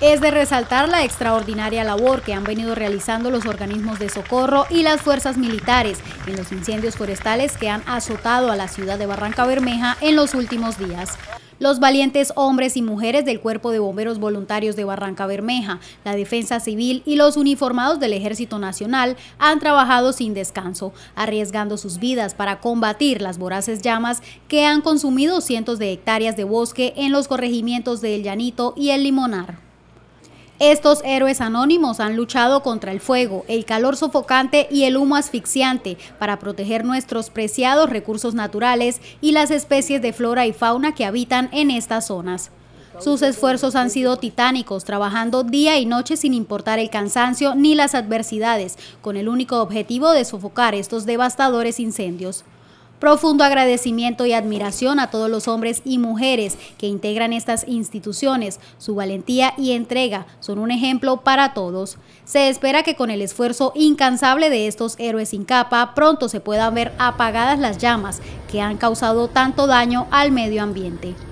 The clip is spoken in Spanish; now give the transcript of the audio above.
Es de resaltar la extraordinaria labor que han venido realizando los organismos de socorro y las fuerzas militares en los incendios forestales que han azotado a la ciudad de Barranca Bermeja en los últimos días los valientes hombres y mujeres del Cuerpo de Bomberos Voluntarios de Barranca Bermeja, la Defensa Civil y los uniformados del Ejército Nacional han trabajado sin descanso, arriesgando sus vidas para combatir las voraces llamas que han consumido cientos de hectáreas de bosque en los corregimientos de El Llanito y El Limonar. Estos héroes anónimos han luchado contra el fuego, el calor sofocante y el humo asfixiante para proteger nuestros preciados recursos naturales y las especies de flora y fauna que habitan en estas zonas. Sus esfuerzos han sido titánicos, trabajando día y noche sin importar el cansancio ni las adversidades, con el único objetivo de sofocar estos devastadores incendios. Profundo agradecimiento y admiración a todos los hombres y mujeres que integran estas instituciones. Su valentía y entrega son un ejemplo para todos. Se espera que con el esfuerzo incansable de estos héroes sin capa pronto se puedan ver apagadas las llamas que han causado tanto daño al medio ambiente.